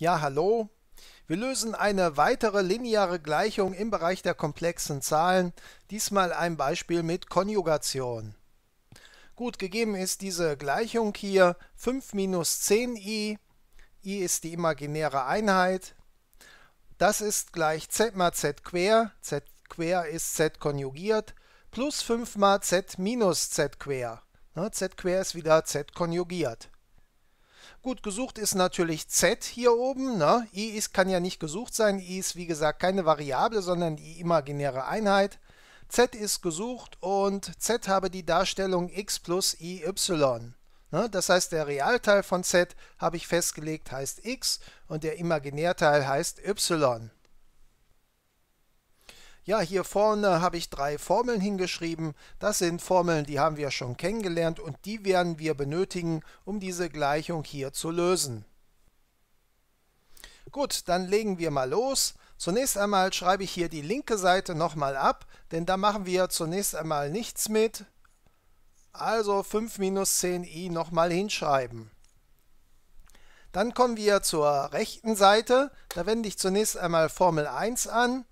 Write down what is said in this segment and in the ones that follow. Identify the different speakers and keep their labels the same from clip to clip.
Speaker 1: Ja, hallo. Wir lösen eine weitere lineare Gleichung im Bereich der komplexen Zahlen, diesmal ein Beispiel mit Konjugation. Gut, gegeben ist diese Gleichung hier 5 minus 10i, i ist die imaginäre Einheit, das ist gleich z mal z quer, z quer ist z konjugiert, plus 5 mal z minus z quer, ne, z quer ist wieder z konjugiert. Gut, gesucht ist natürlich Z hier oben. Ne? I ist, kann ja nicht gesucht sein. I ist, wie gesagt, keine Variable, sondern die imaginäre Einheit. Z ist gesucht und Z habe die Darstellung x plus IY. Ne? Das heißt, der Realteil von Z habe ich festgelegt, heißt x und der Imaginärteil heißt y. Ja, hier vorne habe ich drei Formeln hingeschrieben. Das sind Formeln, die haben wir schon kennengelernt und die werden wir benötigen, um diese Gleichung hier zu lösen. Gut, dann legen wir mal los. Zunächst einmal schreibe ich hier die linke Seite nochmal ab, denn da machen wir zunächst einmal nichts mit. Also 5 minus 10i nochmal hinschreiben. Dann kommen wir zur rechten Seite. Da wende ich zunächst einmal Formel 1 an.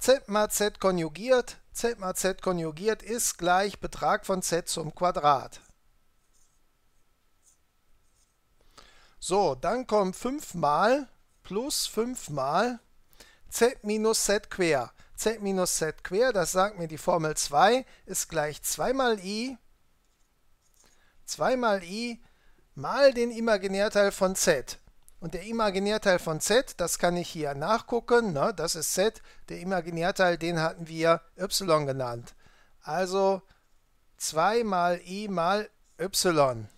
Speaker 1: Z mal Z konjugiert. Z mal Z konjugiert ist gleich Betrag von Z zum Quadrat. So, dann kommt 5 mal plus 5 mal Z minus Z quer. Z minus Z quer, das sagt mir die Formel 2, ist gleich 2 mal I, 2 mal I mal den Imaginärteil von Z. Und der Imaginärteil von z, das kann ich hier nachgucken, ne? das ist z. Der Imaginärteil, den hatten wir y genannt. Also 2 mal i mal y.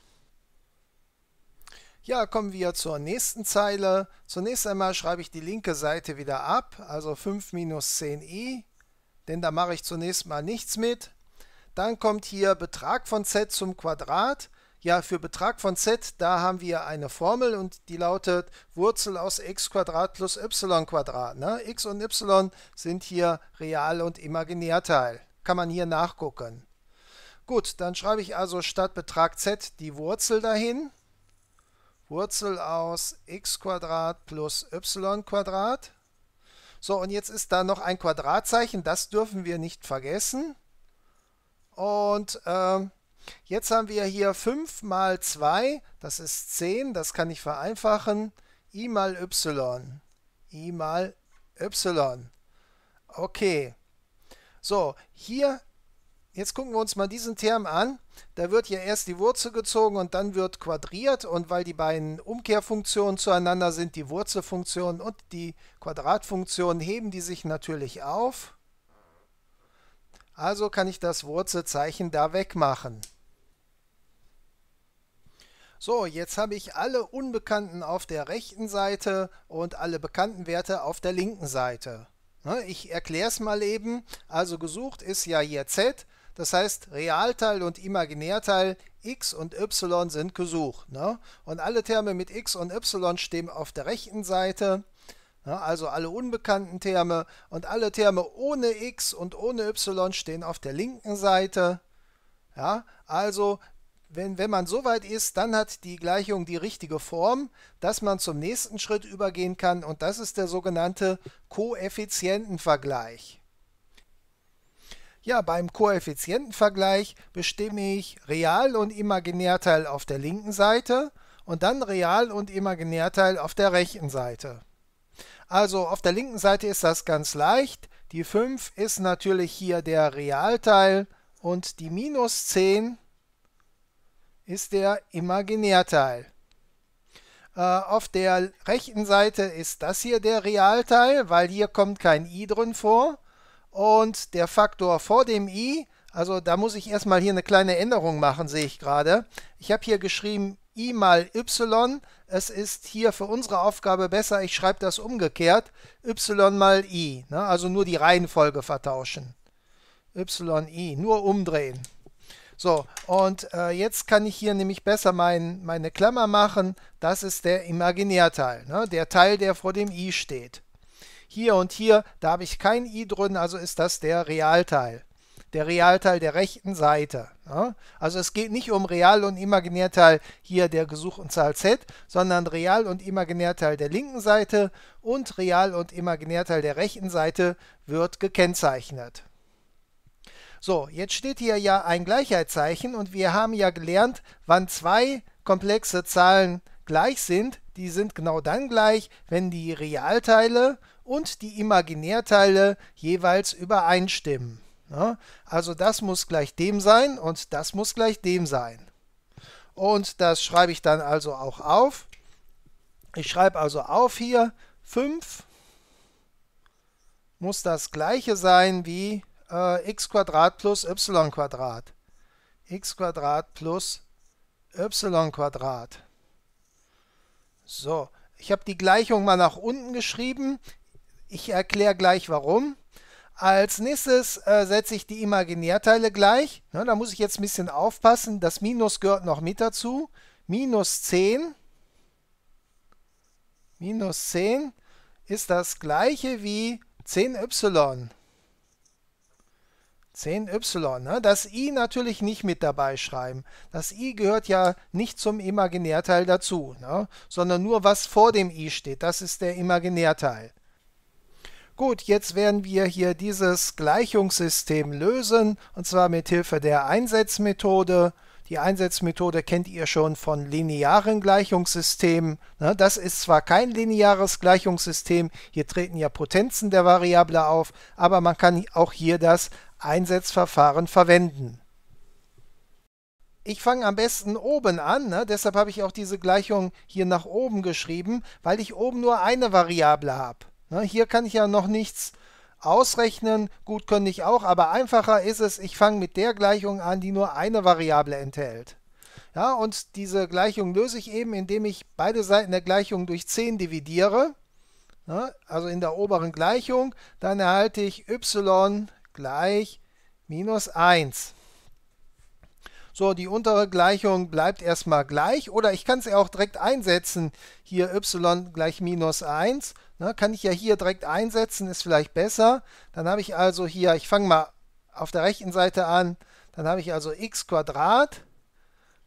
Speaker 1: Ja, kommen wir zur nächsten Zeile. Zunächst einmal schreibe ich die linke Seite wieder ab, also 5 minus 10i, denn da mache ich zunächst mal nichts mit. Dann kommt hier Betrag von z zum Quadrat. Ja, für Betrag von z, da haben wir eine Formel und die lautet Wurzel aus x plus y Ne? x und y sind hier Real- und Imaginärteil. Kann man hier nachgucken. Gut, dann schreibe ich also statt Betrag z die Wurzel dahin. Wurzel aus x plus y So, und jetzt ist da noch ein Quadratzeichen, das dürfen wir nicht vergessen. Und ähm, Jetzt haben wir hier 5 mal 2, das ist 10, das kann ich vereinfachen. i mal y. i mal y. Okay. So, hier, jetzt gucken wir uns mal diesen Term an. Da wird ja erst die Wurzel gezogen und dann wird quadriert. Und weil die beiden Umkehrfunktionen zueinander sind, die Wurzelfunktion und die Quadratfunktion, heben die sich natürlich auf. Also kann ich das Wurzelzeichen da wegmachen. So, jetzt habe ich alle Unbekannten auf der rechten Seite und alle bekannten Werte auf der linken Seite. Ne, ich erkläre es mal eben. Also gesucht ist ja hier z, das heißt Realteil und Imaginärteil x und y sind gesucht. Ne? Und alle Terme mit x und y stehen auf der rechten Seite also alle unbekannten Terme und alle Terme ohne x und ohne y stehen auf der linken Seite. Ja, also wenn, wenn man so weit ist, dann hat die Gleichung die richtige Form, dass man zum nächsten Schritt übergehen kann und das ist der sogenannte Koeffizientenvergleich. Ja, beim Koeffizientenvergleich bestimme ich Real- und Imaginärteil auf der linken Seite und dann Real- und Imaginärteil auf der rechten Seite. Also auf der linken Seite ist das ganz leicht. Die 5 ist natürlich hier der Realteil und die minus 10 ist der Imaginärteil. Äh, auf der rechten Seite ist das hier der Realteil, weil hier kommt kein i drin vor. Und der Faktor vor dem i, also da muss ich erstmal hier eine kleine Änderung machen, sehe ich gerade. Ich habe hier geschrieben i mal y, es ist hier für unsere Aufgabe besser, ich schreibe das umgekehrt, y mal i, ne? also nur die Reihenfolge vertauschen. y, i, nur umdrehen. So, und äh, jetzt kann ich hier nämlich besser mein, meine Klammer machen. Das ist der Imaginärteil, ne? der Teil, der vor dem i steht. Hier und hier, da habe ich kein i drin, also ist das der Realteil der Realteil der rechten Seite. Ja? Ne? Also es geht nicht um Real- und Imaginärteil hier der Gesuch- und Zahl Z, sondern Real- und Imaginärteil der linken Seite und Real- und Imaginärteil der rechten Seite wird gekennzeichnet. So, jetzt steht hier ja ein Gleichheitszeichen und wir haben ja gelernt, wann zwei komplexe Zahlen gleich sind, die sind genau dann gleich, wenn die Realteile und die Imaginärteile jeweils übereinstimmen. Ne? Also das muss gleich dem sein und das muss gleich dem sein. Und das schreibe ich dann also auch auf. Ich schreibe also auf hier 5 muss das gleiche sein wie äh, x plus y Quadrat. x plus y Quadrat. So, ich habe die Gleichung mal nach unten geschrieben. Ich erkläre gleich warum. Als nächstes äh, setze ich die Imaginärteile gleich. Ne, da muss ich jetzt ein bisschen aufpassen. Das Minus gehört noch mit dazu. Minus 10. Minus 10 ist das gleiche wie 10y. 10y, ne? das i natürlich nicht mit dabei schreiben. Das i gehört ja nicht zum Imaginärteil dazu, ne? sondern nur was vor dem i steht, das ist der Imaginärteil. Gut, jetzt werden wir hier dieses Gleichungssystem lösen und zwar mit Hilfe der Einsetzmethode. Die Einsetzmethode kennt ihr schon von linearen Gleichungssystemen. Ne? Das ist zwar kein lineares Gleichungssystem, hier treten ja Potenzen der Variable auf, aber man kann auch hier das Einsetzverfahren verwenden. Ich fange am besten oben an, ne? deshalb habe ich auch diese Gleichung hier nach oben geschrieben, weil ich oben nur eine Variable habe. Ne, hier kann ich ja noch nichts ausrechnen. Gut, könnte ich auch, aber einfacher ist es, ich fange mit der Gleichung an, die nur eine Variable enthält. Ja, und diese Gleichung löse ich eben, indem ich beide Seiten der Gleichung durch 10 dividiere. Ne, also in der oberen Gleichung. Dann erhalte ich y gleich minus 1. So, die untere Gleichung bleibt erstmal gleich oder ich kann es ja auch direkt einsetzen. Hier y gleich minus 1. Ne, kann ich ja hier direkt einsetzen, ist vielleicht besser. Dann habe ich also hier, ich fange mal auf der rechten Seite an, dann habe ich also x Quadrat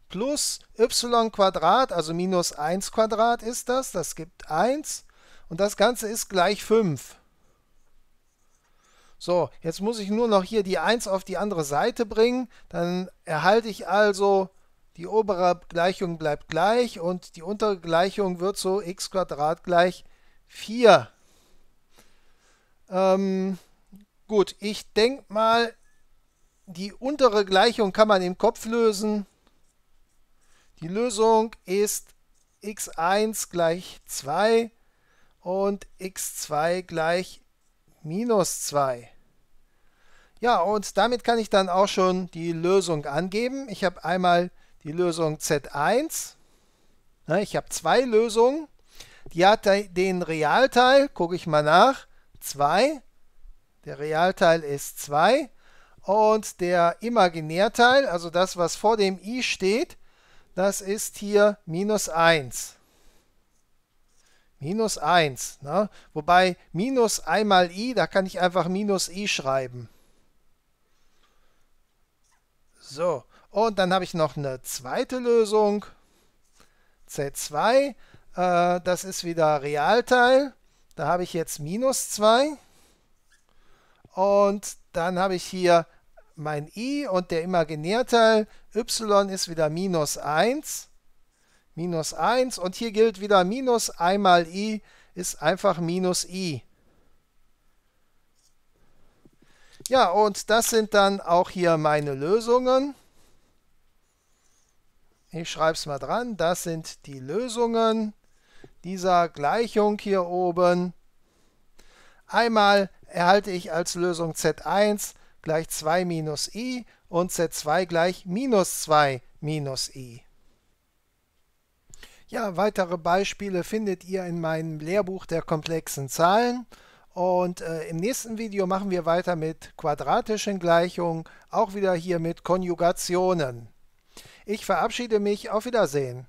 Speaker 1: plus y Quadrat, also minus 1 Quadrat ist das, das gibt 1 und das Ganze ist gleich 5. So, jetzt muss ich nur noch hier die 1 auf die andere Seite bringen. Dann erhalte ich also die obere Gleichung bleibt gleich und die untere Gleichung wird so x gleich 4. Ähm, gut, ich denke mal, die untere Gleichung kann man im Kopf lösen. Die Lösung ist x1 gleich 2 und x2 gleich minus 2. Ja, und damit kann ich dann auch schon die Lösung angeben. Ich habe einmal die Lösung Z1. Ne, ich habe zwei Lösungen. Die hat den Realteil, gucke ich mal nach, 2. Der Realteil ist 2. Und der Imaginärteil, also das, was vor dem i steht, das ist hier minus 1 minus 1. Ne? Wobei minus i mal i, da kann ich einfach minus i schreiben. So, und dann habe ich noch eine zweite Lösung. z 2 äh, das ist wieder Realteil. Da habe ich jetzt minus 2. Und dann habe ich hier mein i und der Imaginärteil. y ist wieder minus 1 minus 1 und hier gilt wieder minus einmal i ist einfach minus i. Ja, und das sind dann auch hier meine Lösungen. Ich schreibe es mal dran. Das sind die Lösungen dieser Gleichung hier oben. Einmal erhalte ich als Lösung z1 gleich 2 minus i und z2 gleich minus 2 minus i. Ja, weitere Beispiele findet ihr in meinem Lehrbuch der komplexen Zahlen. Und äh, im nächsten Video machen wir weiter mit quadratischen Gleichungen, auch wieder hier mit Konjugationen. Ich verabschiede mich, auf Wiedersehen.